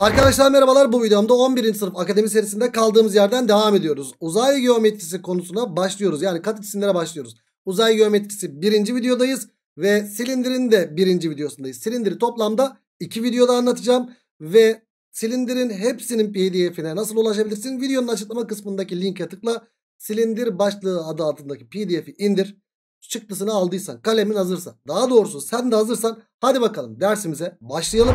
Arkadaşlar merhabalar bu videomda 11. sınıf akademi serisinde kaldığımız yerden devam ediyoruz. Uzay geometrisi konusuna başlıyoruz. Yani kat cisimlere başlıyoruz. Uzay geometrisi birinci videodayız ve silindirin de birinci videosundayız. Silindiri toplamda iki videoda anlatacağım ve silindirin hepsinin pdf'ine nasıl ulaşabilirsin? Videonun açıklama kısmındaki linke tıkla silindir başlığı adı altındaki pdf'i indir. Çıktısını aldıysan kalemin hazırsa daha doğrusu sen de hazırsan hadi bakalım dersimize başlayalım.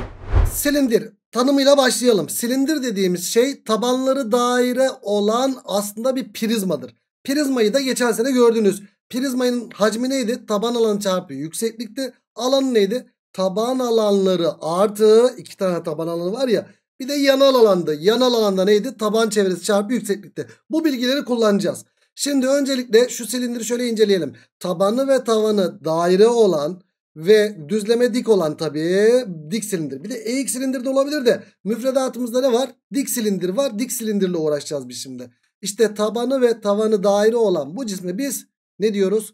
Silindir Tanımıyla başlayalım. Silindir dediğimiz şey tabanları daire olan aslında bir prizmadır. Prizmayı da geçen sene gördünüz. Prizmanın hacmi neydi? Taban alanı çarpı yükseklikti. Alanı neydi? Taban alanları artı iki tane taban alanı var ya. Bir de yanal alandı. Yanal alanda neydi? Taban çevresi çarpı yükseklikti. Bu bilgileri kullanacağız. Şimdi öncelikle şu silindiri şöyle inceleyelim. Tabanı ve tavanı daire olan ve düzleme dik olan tabii dik silindir. Bir de eğik silindir de olabilir de müfredatımızda ne var? Dik silindir var. Dik silindirle uğraşacağız biz şimdi. İşte tabanı ve tavanı daire olan bu cisme biz ne diyoruz?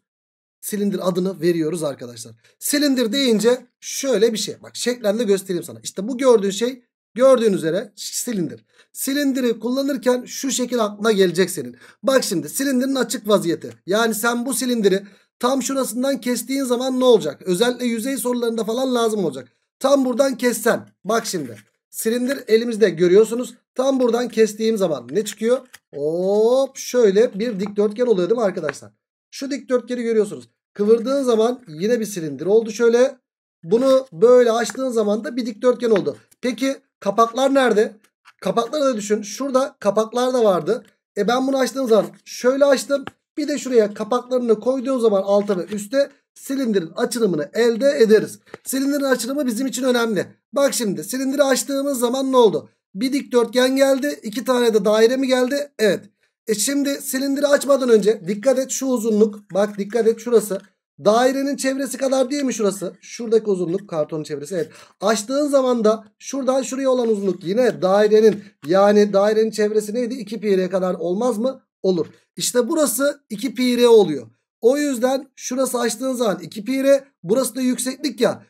Silindir adını veriyoruz arkadaşlar. Silindir deyince şöyle bir şey. Bak şeklinde göstereyim sana. İşte bu gördüğün şey gördüğün üzere silindir. Silindiri kullanırken şu şekil aklına gelecek senin. Bak şimdi silindirin açık vaziyeti. Yani sen bu silindiri Tam şurasından kestiğin zaman ne olacak? Özellikle yüzey sorularında falan lazım olacak. Tam buradan kessen. Bak şimdi. Silindir elimizde görüyorsunuz. Tam buradan kestiğim zaman ne çıkıyor? Hop şöyle bir dikdörtgen oluyor değil mi arkadaşlar? Şu dikdörtgeni görüyorsunuz. Kıvırdığın zaman yine bir silindir oldu şöyle. Bunu böyle açtığın zaman da bir dikdörtgen oldu. Peki kapaklar nerede? Kapakları da düşün. Şurada kapaklar da vardı. E ben bunu açtığım zaman şöyle açtım. Bir de şuraya kapaklarını koyduğun zaman alta ve üste silindirin açılımını elde ederiz. Silindirin açılımı bizim için önemli. Bak şimdi silindiri açtığımız zaman ne oldu? Bir dikdörtgen geldi. iki tane de daire mi geldi? Evet. E şimdi silindiri açmadan önce dikkat et şu uzunluk. Bak dikkat et şurası. Dairenin çevresi kadar değil mi şurası? Şuradaki uzunluk kartonun çevresi evet. Açtığın zaman da şuradan şuraya olan uzunluk yine dairenin yani dairenin çevresi neydi? 2 pi kadar olmaz mı? olur. İşte burası 2 pi r oluyor. O yüzden şurası açtığın zaman 2 pi r burası da yükseklik ya.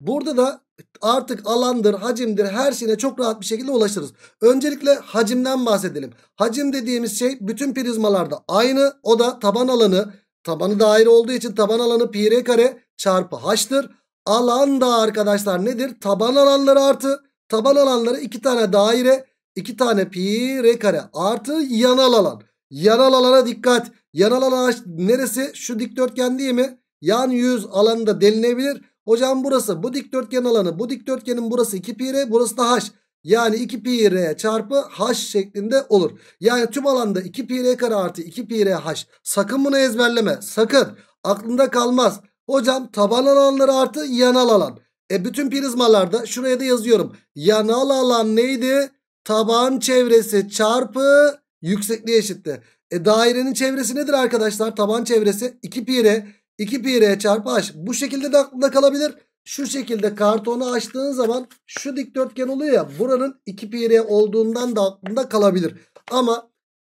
Burada da artık alandır, hacimdir her şeyine çok rahat bir şekilde ulaşırız. Öncelikle hacimden bahsedelim. Hacim dediğimiz şey bütün prizmalarda aynı. O da taban alanı. Tabanı daire olduğu için taban alanı pi r kare çarpı h'tır. Alan da arkadaşlar nedir? Taban alanları artı. Taban alanları iki tane daire, iki tane pi r kare artı yanal alan. Yanal alana dikkat. Yanal alan neresi? Şu dikdörtgen değil mi? Yan yüz alanında delinebilir. Hocam burası bu dikdörtgen alanı. Bu dikdörtgenin burası 2 pi r burası da h. Yani 2 pi r çarpı h şeklinde olur. Yani tüm alanda 2 pi r kare artı 2 pi r h. Sakın bunu ezberleme. Sakın. Aklında kalmaz. Hocam taban alanları artı yanal alan. E bütün prizmalarda şuraya da yazıyorum. Yanal alan neydi? Taban çevresi çarpı Yüksekliği eşitti. E dairenin çevresi nedir arkadaşlar? Taban çevresi 2 pi r. 2 pi r çarpı h. Bu şekilde de aklında kalabilir. Şu şekilde kartonu açtığın zaman şu dikdörtgen oluyor ya. Buranın 2 pi r olduğundan da aklında kalabilir. Ama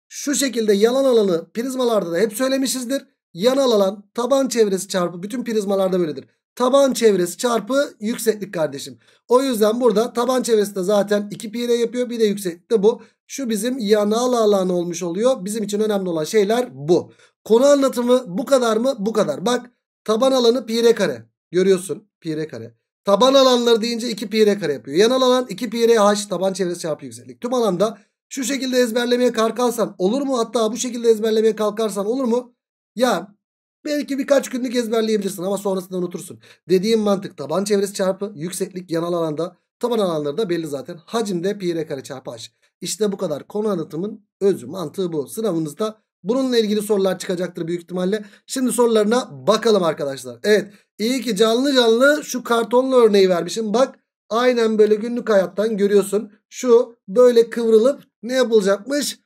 şu şekilde yalan alanı prizmalarda da hep söylemişizdir. Yan alan taban çevresi çarpı bütün prizmalarda böyledir. Taban çevresi çarpı yükseklik kardeşim. O yüzden burada taban çevresi de zaten 2 pi r yapıyor. Bir de yükseklik de bu. Şu bizim yanal alan olmuş oluyor. Bizim için önemli olan şeyler bu. Konu anlatımı bu kadar mı? Bu kadar. Bak taban alanı pi r kare. Görüyorsun pi r kare. Taban alanları deyince 2 pi r kare yapıyor. Yanal alan 2 pi r h taban çevresi çarpı yükseklik. Tüm alanda şu şekilde ezberlemeye kalkarsan olur mu? Hatta bu şekilde ezberlemeye kalkarsan olur mu? Ya belki birkaç günlük ezberleyebilirsin ama sonrasında unutursun. Dediğim mantık taban çevresi çarpı yükseklik yanal alanda. Taban alanları da belli zaten. hacim de pi r kare çarpı h. İşte bu kadar. Konu anlatımın özü mantığı bu. Sınavınızda bununla ilgili sorular çıkacaktır büyük ihtimalle. Şimdi sorularına bakalım arkadaşlar. Evet iyi ki canlı canlı şu kartonlu örneği vermişim. Bak aynen böyle günlük hayattan görüyorsun. Şu böyle kıvrılıp ne yapılacakmış?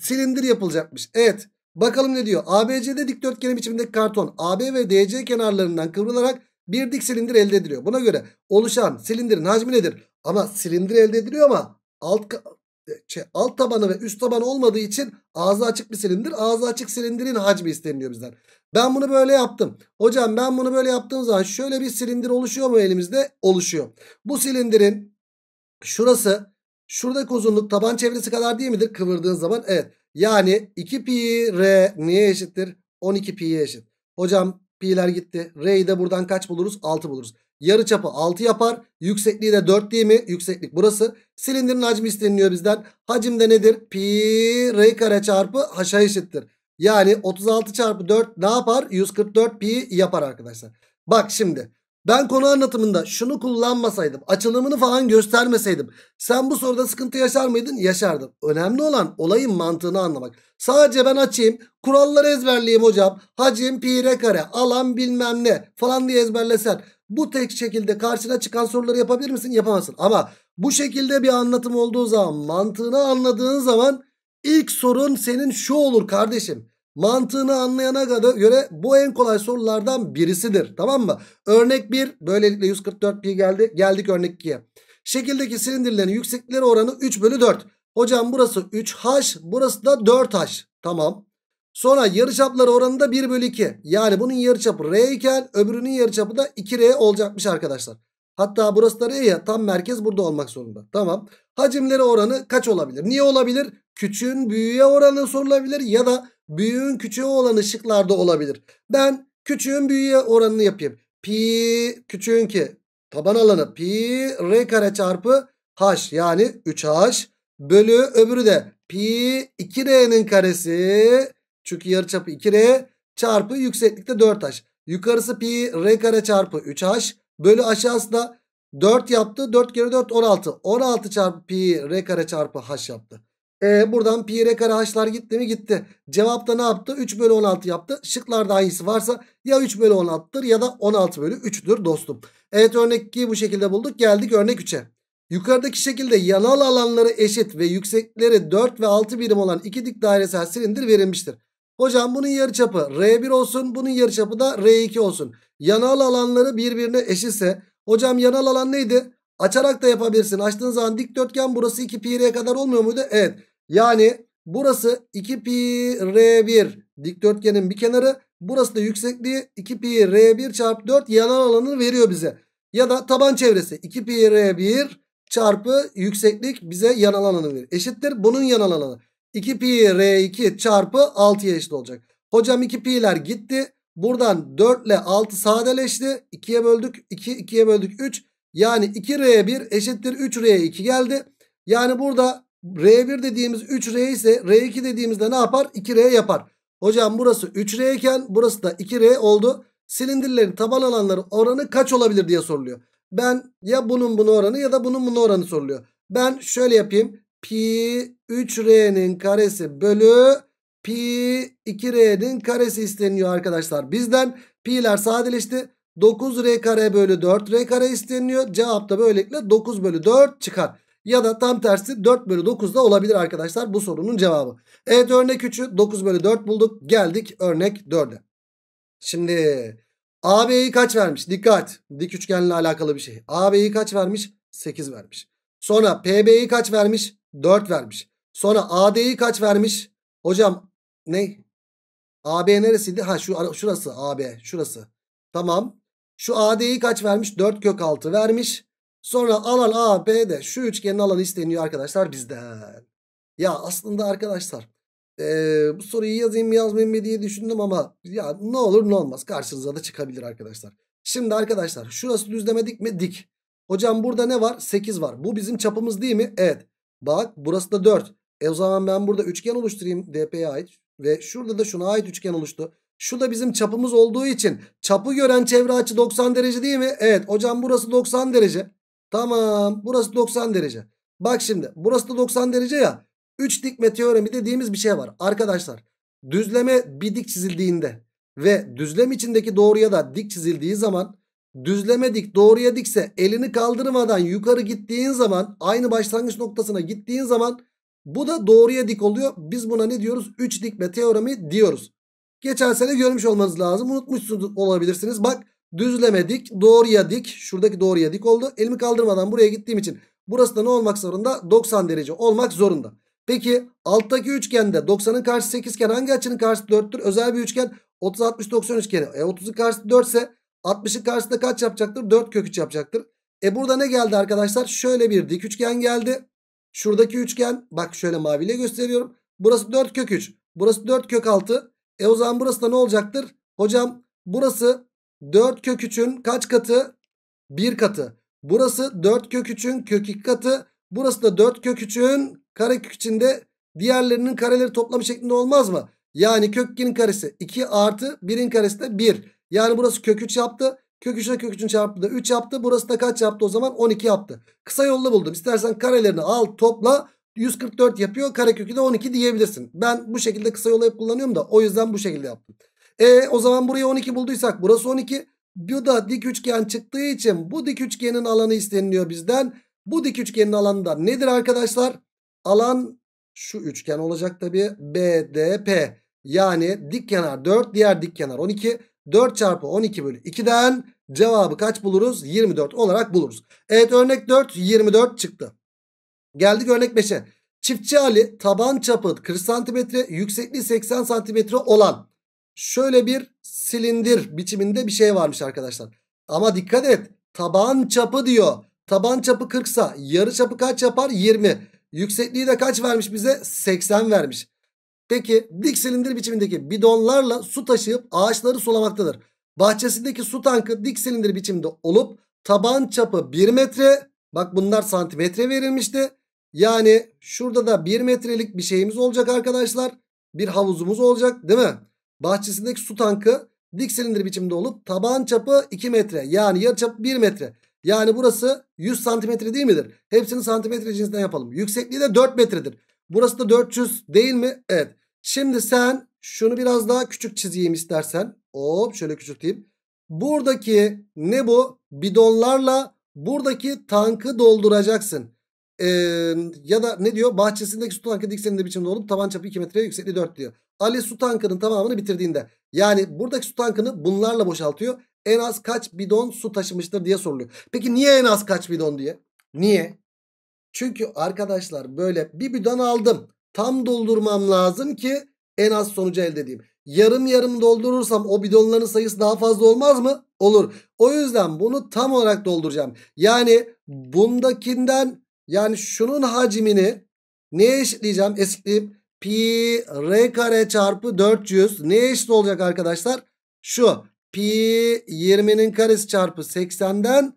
Silindir yapılacakmış. Evet bakalım ne diyor. ABC'de dikdörtgen biçimindeki karton AB ve DC kenarlarından kıvrılarak bir dik silindir elde ediliyor. Buna göre oluşan silindirin hacmi nedir? Ama silindir elde ediliyor ama alt e, şey, alt tabanı ve üst tabanı olmadığı için ağzı açık bir silindir. Ağzı açık silindirin hacmi isteniliyor bizden. Ben bunu böyle yaptım. Hocam ben bunu böyle yaptığım zaman şöyle bir silindir oluşuyor mu elimizde? Oluşuyor. Bu silindirin şurası şuradaki uzunluk taban çevresi kadar değil midir? Kıvırdığın zaman evet. Yani 2 pi r niye eşittir? 12 pi'ye eşit. Hocam pi'ler gitti. R'yi de buradan kaç buluruz? 6 buluruz yarı çapı 6 yapar. Yüksekliği de 4 değil mi? Yükseklik burası. Silindirin hacmi isteniliyor bizden. Hacim de nedir? Pi r kare çarpı haşa eşittir. Yani 36 çarpı 4 ne yapar? 144 pi yapar arkadaşlar. Bak şimdi ben konu anlatımında şunu kullanmasaydım açılımını falan göstermeseydim sen bu soruda sıkıntı yaşar mıydın? Yaşardım. Önemli olan olayın mantığını anlamak. Sadece ben açayım kuralları ezberleyeyim hocam hacim pi r kare alan bilmem ne falan diye ezberlesen bu tek şekilde karşına çıkan soruları yapabilir misin? Yapamazsın. Ama bu şekilde bir anlatım olduğu zaman mantığını anladığın zaman ilk sorun senin şu olur kardeşim. Mantığını anlayana kadar göre bu en kolay sorulardan birisidir. Tamam mı? Örnek 1 böylelikle 144 pi geldi. Geldik örnek 2'ye. Şekildeki silindirlerin yükseklikleri oranı 3 bölü 4. Hocam burası 3H burası da 4H. Tamam Sonra yarıçapları oranında 1 bölü 2. Yani bunun yarıçapı R iken öbürünün yarıçapı da 2R olacakmış arkadaşlar. Hatta burası da R ya tam merkez burada olmak zorunda. Tamam. Hacimleri oranı kaç olabilir? Niye olabilir? Küçüğün büyüğe oranı sorulabilir ya da büyüğün küçüğe olan şıklarda olabilir. Ben küçüğün büyüğe oranını yapayım. Pi küçüğün ki taban alanı pi R kare çarpı H yani 3H bölü öbürü de pi 2R'nin karesi çünkü yarıçapı 2R çarpı yükseklikte 4H. Yukarısı pi R kare çarpı 3H bölü aşağısı da 4 yaptı. 4 kere 4 16. 16 çarpı pi R kare çarpı H yaptı. E, buradan pi r kare h'lar gitti mi gitti. Cevapta ne yaptı? 3 bölü 16 yaptı. Şıklarda hangisi varsa ya 3 bölü 16'dır ya da 16 bölü 3'tür dostum. Evet örnek 2'yi bu şekilde bulduk. Geldik örnek 3'e. Yukarıdaki şekilde yanal alanları eşit ve yüksekleri 4 ve 6 birim olan iki dik dairesel silindir verilmiştir. Hocam bunun yarıçapı R1 olsun. Bunun yarıçapı da R2 olsun. Yanal alanları birbirine eşitse. Hocam yanal alan neydi? Açarak da yapabilirsin. Açtığın zaman dikdörtgen burası 2 pi R'ye kadar olmuyor muydu? Evet. Yani burası 2 pi R1 dikdörtgenin bir kenarı. Burası da yüksekliği 2 pi R1 çarpı 4 yanal alanını veriyor bize. Ya da taban çevresi 2 pi R1 çarpı yükseklik bize yanal alanını verir. Eşittir bunun yanal alanı. 2 pi r2 çarpı 6'ya eşit olacak. Hocam 2 pi'ler gitti. Buradan 4 ile 6 sadeleşti. 2'ye böldük 2, 2'ye böldük 3. Yani 2r1 eşittir 3r2 geldi. Yani burada r1 dediğimiz 3r ise r2 dediğimizde ne yapar? 2r yapar. Hocam burası 3r iken burası da 2r oldu. Silindirlerin taban alanları oranı kaç olabilir diye soruluyor. Ben ya bunun bunu oranı ya da bunun bunu oranı soruluyor. Ben şöyle yapayım pi 3r'nin karesi bölü pi 2r'nin karesi isteniyor arkadaşlar. Bizden pi'ler sadeleşti. 9r kare bölü 4r kare isteniyor. Cevap da böylelikle 9 bölü 4 çıkar. Ya da tam tersi 4 bölü 9 da olabilir arkadaşlar bu sorunun cevabı. Evet örnek 3'ü 9 bölü 4 bulduk. Geldik örnek 4'e. Şimdi AB'yi kaç vermiş? Dikkat dik üçgenle alakalı bir şey. AB'yi kaç vermiş? 8 vermiş. Sonra PB'yi kaç vermiş? 4 vermiş. Sonra AD'yi kaç vermiş? Hocam ne? AB neresiydi? Ha şu şurası AB şurası. Tamam. Şu AD'yi kaç vermiş? 4 kök 6 vermiş. Sonra alan AB'de şu üçgenin alanı isteniyor arkadaşlar bizden. Ya aslında arkadaşlar ee, bu soruyu yazayım mı yazmayayım mı diye düşündüm ama ya ne olur ne olmaz karşınıza da çıkabilir arkadaşlar. Şimdi arkadaşlar şurası düzlemedik mi? Dik. Hocam burada ne var? 8 var. Bu bizim çapımız değil mi? Evet. Bak burası da 4. E o zaman ben burada üçgen oluşturayım DP'ye ait. Ve şurada da şuna ait üçgen oluştu. Şu da bizim çapımız olduğu için çapı gören çevre açı 90 derece değil mi? Evet hocam burası 90 derece. Tamam burası 90 derece. Bak şimdi burası da 90 derece ya. Üç dikme teoremi dediğimiz bir şey var. Arkadaşlar düzleme bir dik çizildiğinde ve düzlem içindeki doğruya da dik çizildiği zaman düzleme dik doğruya dikse elini kaldırmadan yukarı gittiğin zaman aynı başlangıç noktasına gittiğin zaman bu da doğruya dik oluyor. Biz buna ne diyoruz? 3 dikme teoremi diyoruz. Geçen sene görmüş olmanız lazım. Unutmuşsunuz olabilirsiniz. Bak düzleme dik doğruya dik. Şuradaki doğruya dik oldu. Elimi kaldırmadan buraya gittiğim için burası da ne olmak zorunda? 90 derece olmak zorunda. Peki alttaki üçgende 90'ın karşısı 8 iken hangi açının karşısı 4'tür? Özel bir üçgen 30-60-90 üçgeni. E, 30'un karşısı 4 ise 60'ın karşısında kaç yapacaktır? 4 kök 3 yapacaktır. E burada ne geldi arkadaşlar? Şöyle bir dik üçgen geldi. Şuradaki üçgen bak şöyle maviyle gösteriyorum. Burası 4 kök 3. Burası 4 kök 6. E o zaman burası da ne olacaktır? Hocam burası 4 kök 3'ün kaç katı? 1 katı. Burası 4 kök 3'ün kök 2 katı. Burası da 4 kök 3'ün kare kök içinde diğerlerinin kareleri toplamı şeklinde olmaz mı? Yani kök 2'nin karesi 2 artı 1'in karesi de 1. Yani burası kök 3 yaptı. Kök 3 kök 3'ün çarpımı da 3 yaptı. Burası da kaç yaptı o zaman? 12 yaptı. Kısa yolunu buldum. İstersen karelerini al topla. 144 yapıyor. Karekökü de 12 diyebilirsin. Ben bu şekilde kısa yolu hep kullanıyorum da o yüzden bu şekilde yaptım. E o zaman buraya 12 bulduysak burası 12. Bu da dik üçgen çıktığı için bu dik üçgenin alanı isteniliyor bizden. Bu dik üçgenin alanı da nedir arkadaşlar? Alan şu üçgen olacak tabii. BDP. Yani dik kenar 4, diğer dik kenar 12. 4 çarpı 12 bölü 2'den cevabı kaç buluruz? 24 olarak buluruz. Evet örnek 4 24 çıktı. Geldik örnek 5'e. Çiftçi Ali taban çapı 40 santimetre yüksekliği 80 santimetre olan şöyle bir silindir biçiminde bir şey varmış arkadaşlar. Ama dikkat et taban çapı diyor. Taban çapı 40 sa yarı çapı kaç yapar? 20. Yüksekliği de kaç vermiş bize? 80 vermiş. Peki dik silindir biçimindeki bidonlarla su taşıyıp ağaçları sulamaktadır. Bahçesindeki su tankı dik silindir biçimde olup taban çapı 1 metre. Bak bunlar santimetre verilmişti. Yani şurada da 1 metrelik bir şeyimiz olacak arkadaşlar. Bir havuzumuz olacak değil mi? Bahçesindeki su tankı dik silindir biçimde olup taban çapı 2 metre. Yani yarı çapı 1 metre. Yani burası 100 santimetre değil midir? Hepsini santimetre cinsinden yapalım. Yüksekliği de 4 metredir. Burası da 400 değil mi? Evet. Şimdi sen şunu biraz daha küçük çizeyim istersen. Hop şöyle küçülteyim. Buradaki ne bu? Bidonlarla buradaki tankı dolduracaksın. Ee, ya da ne diyor? Bahçesindeki su tankı dikseninde biçimde olup taban çapı 2 metreye yüksekliği 4 diyor. Ali su tankının tamamını bitirdiğinde yani buradaki su tankını bunlarla boşaltıyor. En az kaç bidon su taşımıştır diye soruluyor. Peki niye en az kaç bidon diye? Niye? Çünkü arkadaşlar böyle bir bidon aldım tam doldurmam lazım ki en az sonucu elde edeyim. Yarım yarım doldurursam o bidonların sayısı daha fazla olmaz mı? Olur. O yüzden bunu tam olarak dolduracağım. Yani bundakinden yani şunun hacmini neye eşitleyeceğim? Eşitleyip pi r kare çarpı 400 neye eşit olacak arkadaşlar? Şu pi 20'nin karesi çarpı 80'den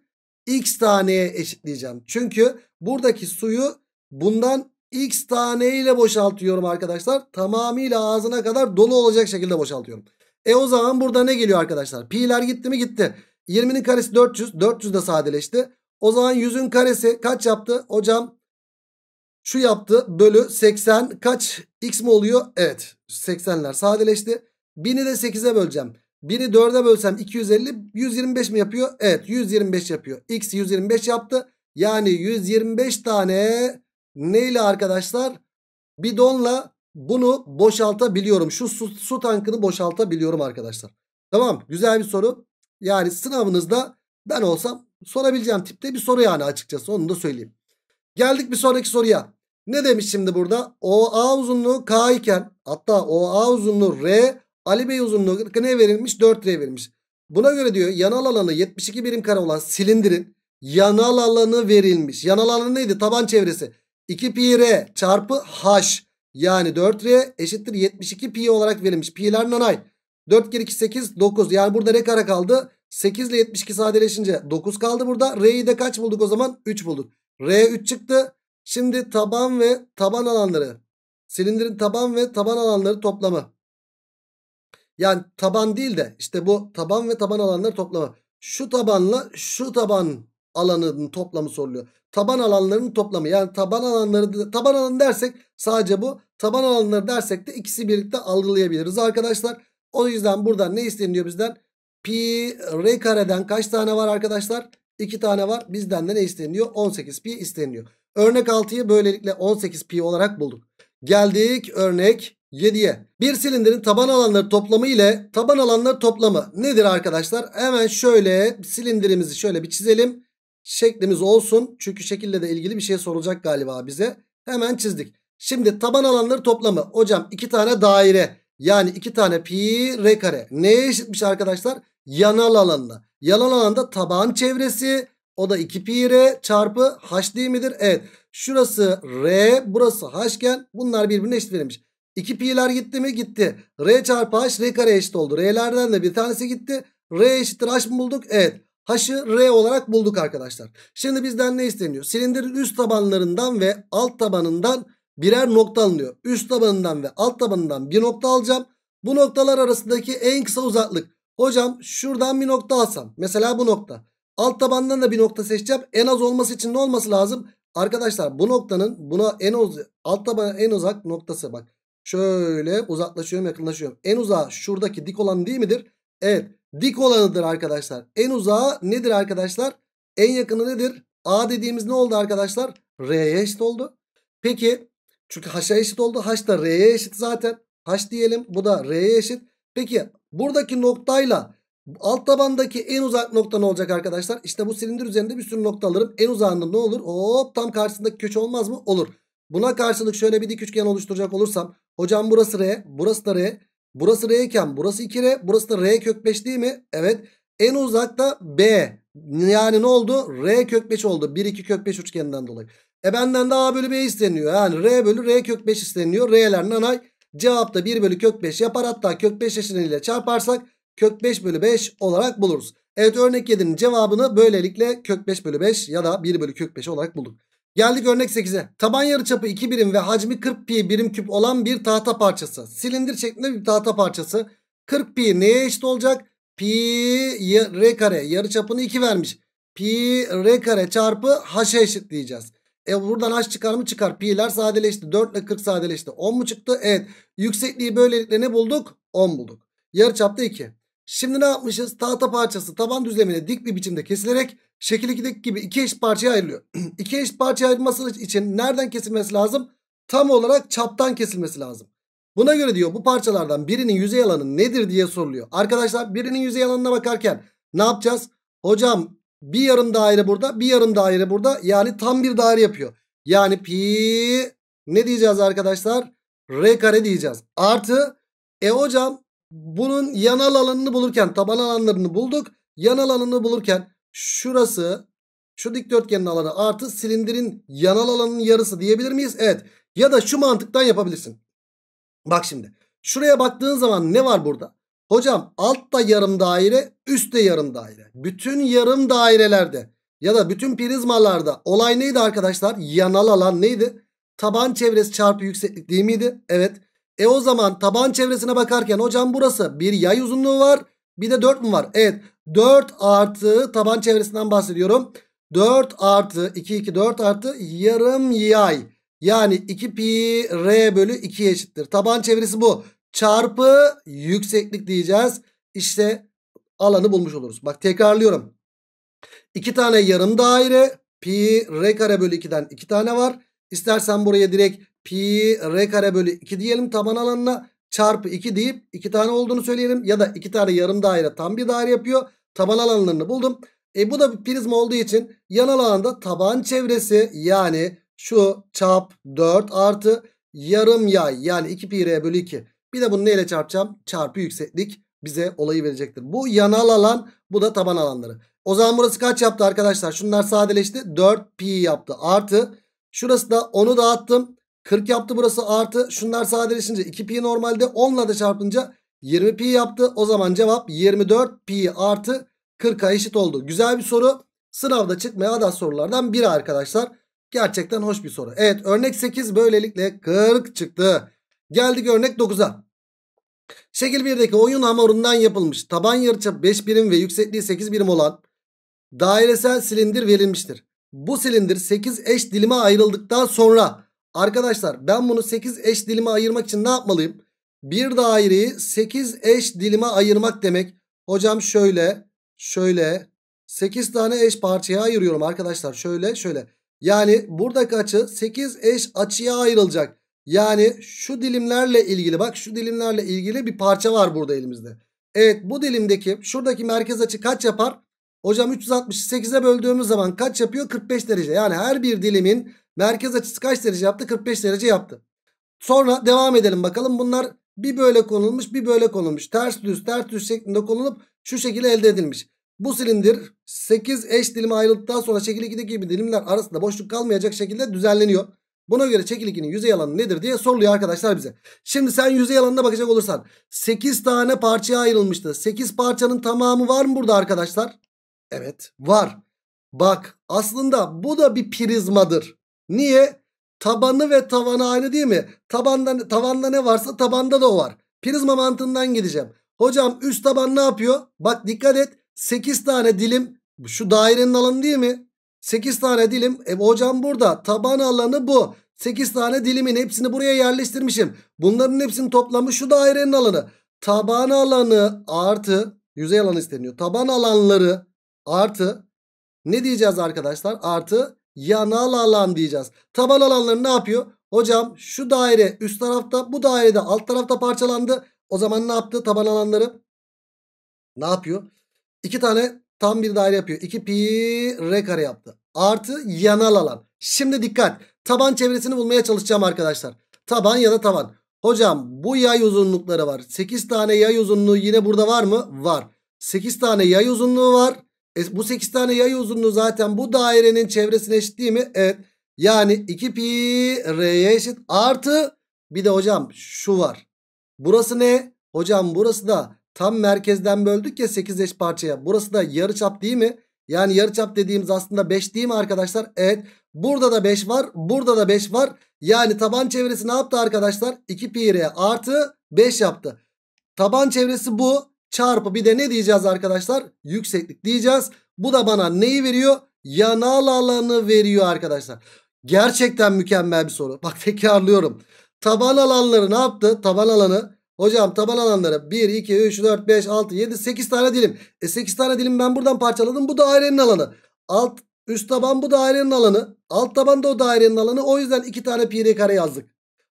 x taneye eşitleyeceğim. Çünkü buradaki suyu bundan x taneyle boşaltıyorum arkadaşlar. Tamamıyla ağzına kadar dolu olacak şekilde boşaltıyorum. E o zaman burada ne geliyor arkadaşlar? Pi'ler gitti mi gitti. 20'nin karesi 400. 400 de sadeleşti. O zaman 100'ün karesi kaç yaptı? Hocam şu yaptı bölü 80 kaç x mi oluyor? Evet 80'ler sadeleşti. 1000'i de 8'e böleceğim. 1'i 4'e bölsem 250 125 mi yapıyor? Evet 125 yapıyor. X 125 yaptı. Yani 125 tane Neyle arkadaşlar? Bidonla bunu boşaltabiliyorum. Şu su, su tankını boşaltabiliyorum arkadaşlar. Tamam güzel bir soru. Yani sınavınızda ben olsam sorabileceğim tipte bir soru yani açıkçası onu da söyleyeyim. Geldik bir sonraki soruya. Ne demiş şimdi burada? OA uzunluğu K iken hatta OA uzunluğu R Ali Bey uzunluğu ne verilmiş? 4R verilmiş. Buna göre diyor yanal alanı 72 birim kare olan silindirin yanal alanı verilmiş. Yanal alanı neydi? Taban çevresi. 2 pi r çarpı h yani 4r eşittir 72 pi olarak verilmiş. Pi'ler nanay. 4 kere 2 8 9 yani burada ne kare kaldı? 8 ile 72 sadeleşince 9 kaldı burada. R'yi de kaç bulduk o zaman? 3 bulduk. R 3 çıktı. Şimdi taban ve taban alanları. Silindirin taban ve taban alanları toplamı. Yani taban değil de işte bu taban ve taban alanları toplamı. Şu tabanla şu taban alanının toplamı soruluyor. Taban alanlarının toplamı yani taban alanları taban alanı dersek sadece bu taban alanları dersek de ikisi birlikte algılayabiliriz arkadaşlar. O yüzden buradan ne isteniyor bizden? Pi r kareden kaç tane var arkadaşlar? 2 tane var. Bizden de ne isteniyor? 18 pi isteniyor. Örnek 6'yı böylelikle 18 pi olarak bulduk. Geldik örnek 7'ye. Bir silindirin taban alanları toplamı ile taban alanları toplamı nedir arkadaşlar? Hemen şöyle silindirimizi şöyle bir çizelim şeklimiz olsun. Çünkü şekille de ilgili bir şey sorulacak galiba bize. Hemen çizdik. Şimdi taban alanları toplamı. Hocam iki tane daire yani iki tane pi r kare. Neye eşitmiş arkadaşlar? Yanal alanına. Yanal alanda taban çevresi o da 2 pi r çarpı h değil midir? Evet. Şurası r burası h iken bunlar birbirine eşit verilmiş. 2 pi'ler gitti mi? Gitti. R çarpı h r kare eşit oldu. R'lerden de bir tanesi gitti. R eşittir h mı bulduk? Evet. H'ı R olarak bulduk arkadaşlar. Şimdi bizden ne isteniyor? Silindirin üst tabanlarından ve alt tabanından birer nokta alınıyor. Üst tabanından ve alt tabanından bir nokta alacağım. Bu noktalar arasındaki en kısa uzaklık. Hocam şuradan bir nokta alsam. Mesela bu nokta. Alt tabandan da bir nokta seçeceğim. En az olması için ne olması lazım? Arkadaşlar bu noktanın buna en uz alt tabana en uzak noktası bak. Şöyle uzaklaşıyorum yakınlaşıyorum. En uzağı şuradaki dik olan değil midir? Evet dik olanıdır arkadaşlar. En uzağı nedir arkadaşlar? En yakını nedir? A dediğimiz ne oldu arkadaşlar? R'ye eşit oldu. Peki çünkü H'a eşit oldu. H da R'ye eşit zaten. H diyelim bu da R'ye eşit. Peki buradaki noktayla alt tabandaki en uzak nokta ne olacak arkadaşlar? İşte bu silindir üzerinde bir sürü nokta alırım. En uzağında ne olur? Hop tam karşısındaki köşe olmaz mı? Olur. Buna karşılık şöyle bir dik üçgen oluşturacak olursam. Hocam burası R, burası da R. Burası R iken burası 2R. Burası da R kök 5 değil mi? Evet. En uzakta B. Yani ne oldu? R kök 5 oldu. 1 2 kök 5 üçgeninden dolayı. E benden de A bölü B isteniyor. Yani R bölü R kök 5 isteniyor. R'ler nanay. Cevap da 1 bölü kök 5 yapar. Hatta kök 5 eşleniyle çarparsak kök 5 bölü 5 olarak buluruz. Evet örnek 7'nin cevabını böylelikle kök 5 bölü 5 ya da 1 bölü kök 5 olarak bulduk. Geldik örnek 8'e. Taban yarıçapı 2 birim ve hacmi 40 pi birim küp olan bir tahta parçası. Silindir şeklinde bir tahta parçası. 40 pi neye eşit olacak? Pi r kare yarıçapını 2 vermiş. Pi r kare çarpı h'e eşitleyeceğiz. E buradan h çıkar mı çıkar. Pi'ler sadeleşti. 4 ile 40 sadeleşti. 10 mu çıktı? Evet. Yüksekliği böylelikle ne bulduk? 10 bulduk. Yarıçapta 2. Şimdi ne yapmışız? Tahta parçası taban düzlemine dik bir biçimde kesilerek Şekil 2'deki gibi iki eş parçaya ayrılıyor. İki eş parçaya ayrılması için nereden kesilmesi lazım? Tam olarak çaptan kesilmesi lazım. Buna göre diyor bu parçalardan birinin yüzey alanı nedir diye soruluyor. Arkadaşlar birinin yüzey alanına bakarken ne yapacağız? Hocam bir yarım daire burada bir yarım daire burada yani tam bir daire yapıyor. Yani pi ne diyeceğiz arkadaşlar? R kare diyeceğiz. Artı e hocam bunun yanal alanını bulurken taban alanlarını bulduk. Yanal alanını bulurken şurası şu dikdörtgenin alanı artı silindirin yanal alanının yarısı diyebilir miyiz? Evet. Ya da şu mantıktan yapabilirsin. Bak şimdi. Şuraya baktığın zaman ne var burada? Hocam altta yarım daire, üstte yarım daire. Bütün yarım dairelerde ya da bütün prizmalarda olay neydi arkadaşlar? Yanal alan neydi? Taban çevresi çarpı yükseklik değil miydi? Evet. E o zaman taban çevresine bakarken hocam burası bir yay uzunluğu var. Bir de 4 mu var? Evet. 4 artı taban çevresinden bahsediyorum. 4 artı 2 2 4 artı yarım yay. Yani 2 pi r bölü 2 eşittir. Taban çevresi bu. Çarpı yükseklik diyeceğiz. İşte alanı bulmuş oluruz. Bak tekrarlıyorum. 2 tane yarım daire pi r kare bölü 2'den 2 tane var. İstersen buraya direkt pi r kare bölü 2 diyelim taban alanına çarpı 2 deyip 2 tane olduğunu söyleyelim. Ya da 2 tane yarım daire tam bir daire yapıyor. Taban alanlarını buldum. E bu da bir prizma olduğu için yan alanda taban çevresi yani şu çap 4 artı yarım yay yani 2 pi r bölü 2. Bir de bunu neyle çarpacağım? Çarpı yükseklik bize olayı verecektir. Bu yanal alan bu da taban alanları. O zaman burası kaç yaptı arkadaşlar? Şunlar sadeleşti. 4 pi yaptı artı şurası da onu dağıttım. 40 yaptı burası artı. Şunlar sadeleşince 2pi normalde 10 ile de çarpınca 20pi yaptı. O zaman cevap 24pi artı 40'a eşit oldu. Güzel bir soru. Sınavda çıkmaya aday sorulardan biri arkadaşlar. Gerçekten hoş bir soru. Evet örnek 8 böylelikle 40 çıktı. Geldik örnek 9'a. Şekil 1'deki oyun hamurundan yapılmış taban yarıçap 5 birim ve yüksekliği 8 birim olan dairesel silindir verilmiştir. Bu silindir 8 eş dilime ayrıldıktan sonra Arkadaşlar ben bunu 8 eş dilime ayırmak için ne yapmalıyım? Bir daireyi 8 eş dilime ayırmak demek. Hocam şöyle, şöyle 8 tane eş parçaya ayırıyorum arkadaşlar. Şöyle, şöyle. Yani buradaki açı 8 eş açıya ayrılacak. Yani şu dilimlerle ilgili bak şu dilimlerle ilgili bir parça var burada elimizde. Evet bu dilimdeki şuradaki merkez açı kaç yapar? Hocam 368'e böldüğümüz zaman kaç yapıyor? 45 derece. Yani her bir dilimin Merkez açısı kaç derece yaptı? 45 derece yaptı. Sonra devam edelim bakalım. Bunlar bir böyle konulmuş bir böyle konulmuş. Ters düz ters düz şeklinde konulup şu şekilde elde edilmiş. Bu silindir 8 eş dilime ayrıldıktan sonra şekil 2'deki gibi dilimler arasında boşluk kalmayacak şekilde düzenleniyor. Buna göre şekil 2'nin yüzey alanı nedir diye soruluyor arkadaşlar bize. Şimdi sen yüzey alanına bakacak olursan 8 tane parçaya ayrılmıştı. 8 parçanın tamamı var mı burada arkadaşlar? Evet var. Bak aslında bu da bir prizmadır. Niye? Tabanı ve tavanı aynı değil mi? Tabandan, tavanda ne varsa tabanda da o var. Prizma mantığından gideceğim. Hocam üst taban ne yapıyor? Bak dikkat et. 8 tane dilim şu dairenin alanı değil mi? 8 tane dilim. E, hocam burada taban alanı bu. 8 tane dilimin hepsini buraya yerleştirmişim. Bunların hepsini toplamı şu dairenin alanı. Taban alanı artı yüzey alanı isteniyor. Taban alanları artı ne diyeceğiz arkadaşlar? Artı yanal alan diyeceğiz. Taban alanları ne yapıyor? Hocam şu daire üst tarafta bu dairede alt tarafta parçalandı. O zaman ne yaptı taban alanları? Ne yapıyor? İki tane tam bir daire yapıyor. 2 pi r kare yaptı. Artı yanal alan. Şimdi dikkat. Taban çevresini bulmaya çalışacağım arkadaşlar. Taban ya da taban. Hocam bu yay uzunlukları var. 8 tane yay uzunluğu yine burada var mı? Var. 8 tane yay uzunluğu var. E, bu 8 tane yay uzunluğu zaten bu dairenin çevresine eşit değil mi? Evet. Yani 2 pi r'ye eşit artı bir de hocam şu var. Burası ne? Hocam burası da tam merkezden böldük ya 8 eş parçaya. Burası da yarıçap değil mi? Yani yarıçap dediğimiz aslında 5 değil mi arkadaşlar? Evet. Burada da 5 var. Burada da 5 var. Yani taban çevresi ne yaptı arkadaşlar? 2 pi r artı 5 yaptı. Taban çevresi bu çarpı bir de ne diyeceğiz arkadaşlar? Yükseklik diyeceğiz. Bu da bana neyi veriyor? Yanal alanı veriyor arkadaşlar. Gerçekten mükemmel bir soru. Bak tekrarlıyorum. Taban alanları ne yaptı? Taban alanı. Hocam taban alanları 1, 2, 3, 4, 5, 6, 7, 8 tane dilim. E 8 tane dilim ben buradan parçaladım. Bu dairenin alanı. Alt üst taban bu dairenin alanı. Alt taban da o dairenin alanı. O yüzden 2 tane pi kare yazdık.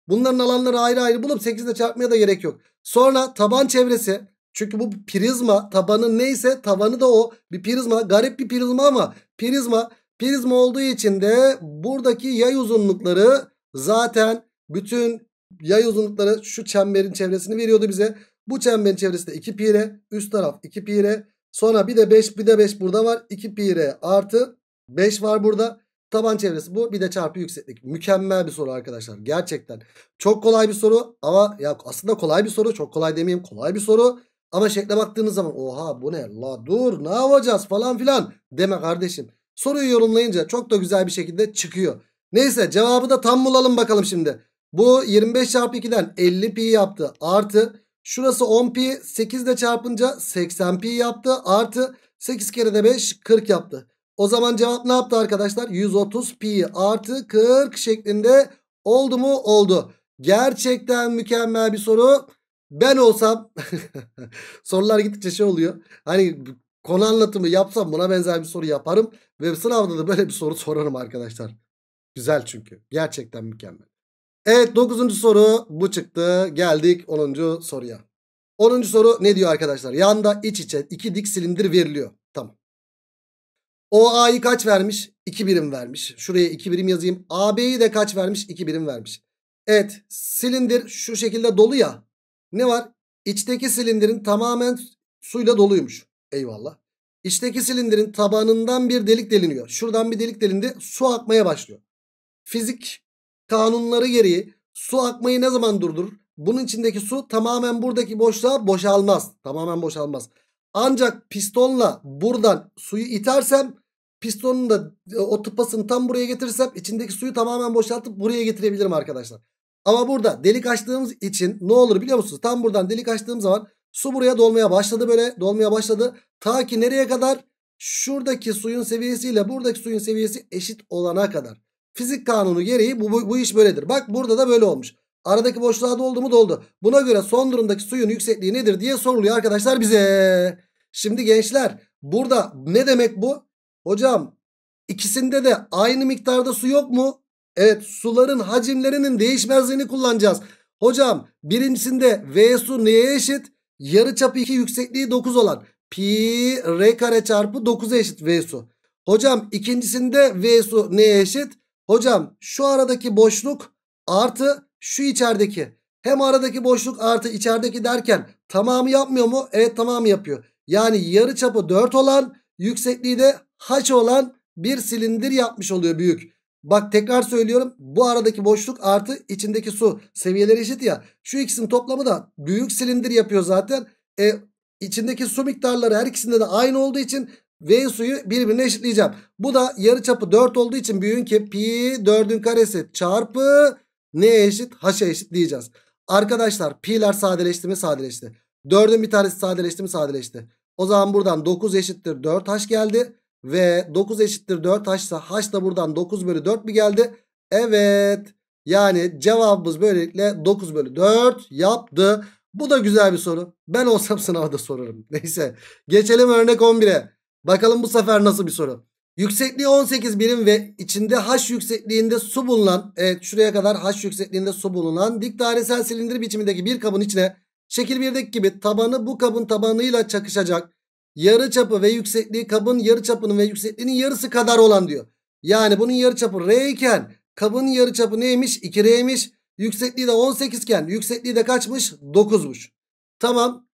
Bunların alanları ayrı ayrı bulup 8 çarpmaya da gerek yok. Sonra taban çevresi çünkü bu prizma tabanı neyse tavanı da o. Bir prizma garip bir prizma ama prizma prizma olduğu için de buradaki yay uzunlukları zaten bütün yay uzunlukları şu çemberin çevresini veriyordu bize. Bu çemberin çevresi de 2 pi r. Üst taraf 2 pi r. Sonra bir de 5 bir de 5 burada var. 2 pi r artı 5 var burada. Taban çevresi bu. Bir de çarpı yükseklik. Mükemmel bir soru arkadaşlar. Gerçekten. Çok kolay bir soru ama ya aslında kolay bir soru. Çok kolay demeyeyim. Kolay bir soru. Ama şekle baktığınız zaman oha bu ne la dur ne yapacağız falan filan deme kardeşim. Soruyu yorumlayınca çok da güzel bir şekilde çıkıyor. Neyse cevabı da tam bulalım bakalım şimdi. Bu 25 çarpı 2'den 50 pi yaptı artı şurası 10 pi 8 ile çarpınca 80 pi yaptı artı 8 kere de 5 40 yaptı. O zaman cevap ne yaptı arkadaşlar? 130 pi artı 40 şeklinde oldu mu? Oldu. Gerçekten mükemmel bir soru ben olsam sorular gittikçe şey oluyor. Hani konu anlatımı yapsam buna benzer bir soru yaparım. Ve sınavda da böyle bir soru sorarım arkadaşlar. Güzel çünkü. Gerçekten mükemmel. Evet 9. soru bu çıktı. Geldik 10. soruya. 10. soru ne diyor arkadaşlar? Yanda iç içe iki dik silindir veriliyor. Tamam. OA'yı kaç vermiş? 2 birim vermiş. Şuraya 2 birim yazayım. AB'yi de kaç vermiş? 2 birim vermiş. Evet silindir şu şekilde dolu ya. Ne var? İçteki silindirin tamamen suyla doluymuş. Eyvallah. İçteki silindirin tabanından bir delik deliniyor. Şuradan bir delik delindi su akmaya başlıyor. Fizik kanunları gereği su akmayı ne zaman durdurur? Bunun içindeki su tamamen buradaki boşluğa boşalmaz. Tamamen boşalmaz. Ancak pistonla buradan suyu itersem pistonun da e, o tıpasını tam buraya getirirsem içindeki suyu tamamen boşaltıp buraya getirebilirim arkadaşlar. Ama burada delik açtığımız için ne olur biliyor musunuz? Tam buradan delik açtığım zaman su buraya dolmaya başladı böyle. Dolmaya başladı. Ta ki nereye kadar? Şuradaki suyun seviyesiyle buradaki suyun seviyesi eşit olana kadar. Fizik kanunu gereği bu, bu, bu iş böyledir. Bak burada da böyle olmuş. Aradaki boşluğa doldu mu doldu. Buna göre son durumdaki suyun yüksekliği nedir diye soruluyor arkadaşlar bize. Şimdi gençler burada ne demek bu? Hocam ikisinde de aynı miktarda su yok mu? Evet suların hacimlerinin değişmezliğini kullanacağız. Hocam birincisinde V su neye eşit? Yarı çapı 2 yüksekliği 9 olan pi r kare çarpı 9'a eşit V su. Hocam ikincisinde V su neye eşit? Hocam şu aradaki boşluk artı şu içerideki. Hem aradaki boşluk artı içerideki derken tamamı yapmıyor mu? Evet tamamı yapıyor. Yani yarı çapı 4 olan yüksekliği de haç olan bir silindir yapmış oluyor büyük. Bak tekrar söylüyorum bu aradaki boşluk artı içindeki su seviyeleri eşit ya. Şu ikisinin toplamı da büyük silindir yapıyor zaten. E, içindeki su miktarları her ikisinde de aynı olduğu için V suyu birbirine eşitleyeceğim. Bu da yarı çapı 4 olduğu için büyüğün ki pi 4'ün karesi çarpı ne eşit? H'a eşit diyeceğiz. Arkadaşlar pi'ler sadeleşti mi? Sadeleşti. 4'ün bir tanesi sadeleşti mi? Sadeleşti. O zaman buradan 9 eşittir 4 h geldi. Ve 9 eşittir 4 haşsa haş da buradan 9 bölü 4 mi geldi? Evet. Yani cevabımız böylelikle 9 bölü 4 yaptı. Bu da güzel bir soru. Ben olsam sınavda sorarım. Neyse. Geçelim örnek 11'e. Bakalım bu sefer nasıl bir soru. Yüksekliği 18 birim ve içinde h yüksekliğinde su bulunan evet şuraya kadar h yüksekliğinde su bulunan dik dairesel silindir biçimindeki bir kabın içine şekil 1'deki gibi tabanı bu kabın tabanıyla çakışacak yarı çapı ve yüksekliği kabın yarı çapının ve yüksekliğinin yarısı kadar olan diyor. Yani bunun yarı çapı R iken kabın yarı çapı neymiş? 2R'ymiş. Yüksekliği de 18 iken yüksekliği de kaçmış? 9'muş. Tamam.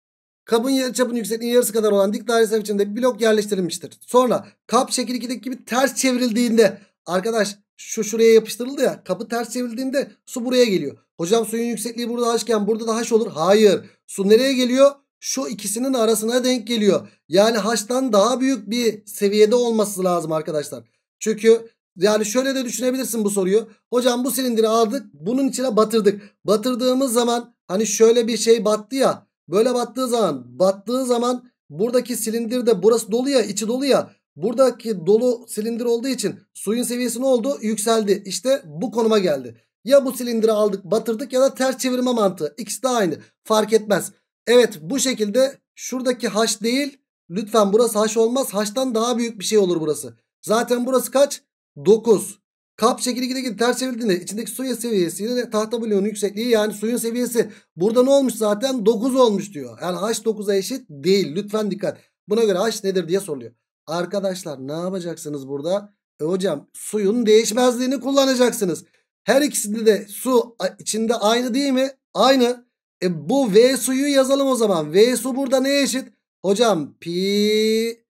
Kabın yarı yarıçapının yüksekliğinin yarısı kadar olan dik dairesel biçimde bir blok yerleştirilmiştir. Sonra kap şekil 2'deki gibi ters çevrildiğinde arkadaş şu şuraya yapıştırıldı ya kapı ters çevrildiğinde su buraya geliyor. Hocam suyun yüksekliği burada haşken burada da haş olur. Hayır su nereye geliyor? şu ikisinin arasına denk geliyor. Yani h'tan daha büyük bir seviyede olması lazım arkadaşlar. Çünkü yani şöyle de düşünebilirsin bu soruyu. Hocam bu silindiri aldık bunun içine batırdık. Batırdığımız zaman hani şöyle bir şey battı ya. Böyle battığı zaman battığı zaman buradaki silindir de burası dolu ya içi dolu ya. Buradaki dolu silindir olduğu için suyun seviyesi ne oldu? Yükseldi. İşte bu konuma geldi. Ya bu silindiri aldık batırdık ya da ters çevirme mantığı. İkisi de aynı. Fark etmez. Evet bu şekilde şuradaki h değil. Lütfen burası h olmaz. H'tan daha büyük bir şey olur burası. Zaten burası kaç? 9. Kap şekil 2'deki ters çevirdiğinde içindeki suya seviyesi yine tahta bloğunun yüksekliği yani suyun seviyesi. Burada ne olmuş zaten? 9 olmuş diyor. Yani h 9'a eşit değil. Lütfen dikkat. Buna göre h nedir diye soruluyor. Arkadaşlar ne yapacaksınız burada? E hocam suyun değişmezliğini kullanacaksınız. Her ikisinde de su içinde aynı değil mi? Aynı. E bu V suyu yazalım o zaman. V su burada ne eşit? Hocam pi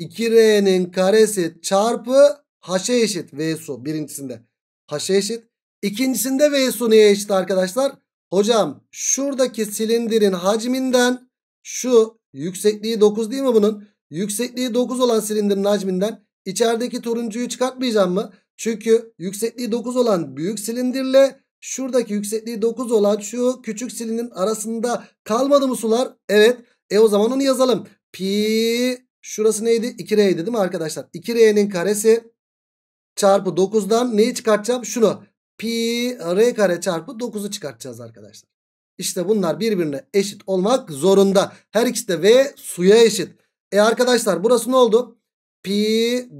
2R'nin karesi çarpı H'e eşit V su birincisinde. H'e eşit. İkincisinde V su neye eşit arkadaşlar? Hocam şuradaki silindirin hacminden şu yüksekliği 9 değil mi bunun? Yüksekliği 9 olan silindirin hacminden içerideki turuncuyu çıkartmayacağım mı? Çünkü yüksekliği 9 olan büyük silindirle Şuradaki yüksekliği 9 olan şu küçük silinin arasında kalmadı mı sular? Evet. E o zaman onu yazalım. Pi şurası neydi? 2R'ydi değil mi arkadaşlar? 2R'nin karesi çarpı 9'dan neyi çıkartacağım? Şunu. Pi R kare çarpı 9'u çıkartacağız arkadaşlar. İşte bunlar birbirine eşit olmak zorunda. Her ikisi de V suya eşit. E arkadaşlar burası ne oldu? Pi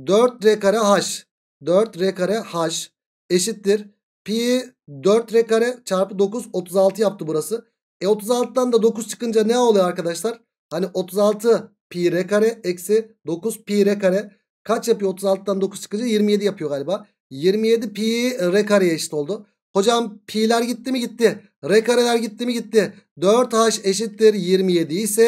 4R kare H. 4R kare H eşittir. Pi 4R kare çarpı 9 36 yaptı burası. E 36'dan da 9 çıkınca ne oluyor arkadaşlar? Hani 36 pi r kare eksi 9 pi r kare kaç yapıyor 36'dan 9 çıkınca 27 yapıyor galiba. 27 pi r kareye eşit oldu. Hocam pi'ler gitti mi gitti. R kareler gitti mi gitti. 4h eşittir 27 ise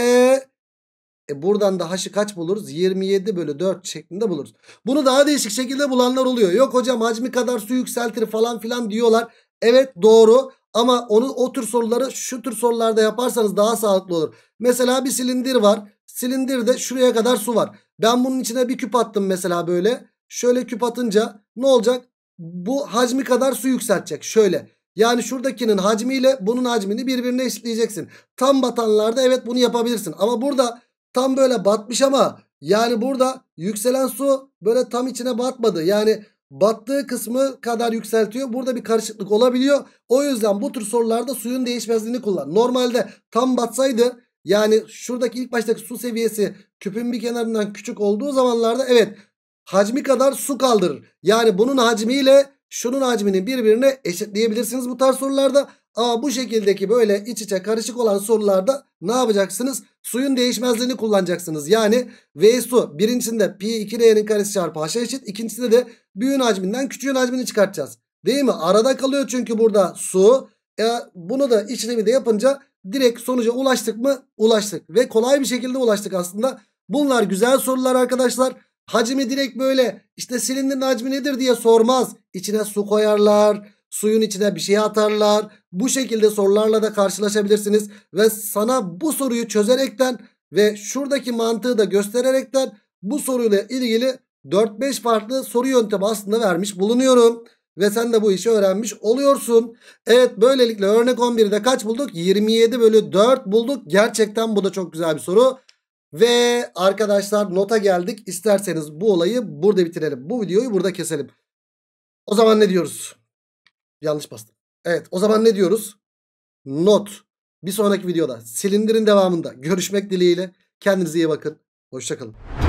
e buradan da h'ı kaç buluruz? 27 bölü 4 şeklinde buluruz. Bunu daha değişik şekilde bulanlar oluyor. Yok hocam hacmi kadar su yükseltir falan filan diyorlar. Evet doğru ama onu o tür soruları şu tür sorularda yaparsanız daha sağlıklı olur. Mesela bir silindir var. Silindirde şuraya kadar su var. Ben bunun içine bir küp attım mesela böyle. Şöyle küp atınca ne olacak? Bu hacmi kadar su yükseltecek. Şöyle. Yani şuradakinin hacmiyle bunun hacmini birbirine eşitleyeceksin. Tam batanlarda evet bunu yapabilirsin. Ama burada tam böyle batmış ama yani burada yükselen su böyle tam içine batmadı. Yani battığı kısmı kadar yükseltiyor. Burada bir karışıklık olabiliyor. O yüzden bu tür sorularda suyun değişmezliğini kullan. Normalde tam batsaydı yani şuradaki ilk baştaki su seviyesi küpün bir kenarından küçük olduğu zamanlarda evet hacmi kadar su kaldırır. Yani bunun hacmiyle şunun hacmini birbirine eşitleyebilirsiniz bu tarz sorularda. Aa, bu şekildeki böyle iç içe karışık olan sorularda ne yapacaksınız? Suyun değişmezliğini kullanacaksınız. Yani V su birincisinde pi 2R'nin karesi çarpı H eşit. ikincisinde de büyüğün hacminden küçüğün hacmini çıkartacağız. Değil mi? Arada kalıyor çünkü burada su. E, bunu da işlemi de yapınca direkt sonuca ulaştık mı? Ulaştık. Ve kolay bir şekilde ulaştık aslında. Bunlar güzel sorular arkadaşlar. Hacmi direkt böyle işte silindirin hacmi nedir diye sormaz. İçine su koyarlar Suyun içine bir şey atarlar. Bu şekilde sorularla da karşılaşabilirsiniz. Ve sana bu soruyu çözerekten ve şuradaki mantığı da göstererekten bu soruyla ilgili 4-5 farklı soru yöntemi aslında vermiş bulunuyorum. Ve sen de bu işi öğrenmiş oluyorsun. Evet böylelikle örnek 11'de kaç bulduk? 27 bölü 4 bulduk. Gerçekten bu da çok güzel bir soru. Ve arkadaşlar nota geldik. İsterseniz bu olayı burada bitirelim. Bu videoyu burada keselim. O zaman ne diyoruz? Yanlış bastım. Evet o zaman ne diyoruz? Not. Bir sonraki videoda silindirin devamında görüşmek dileğiyle. Kendinize iyi bakın. Hoşçakalın.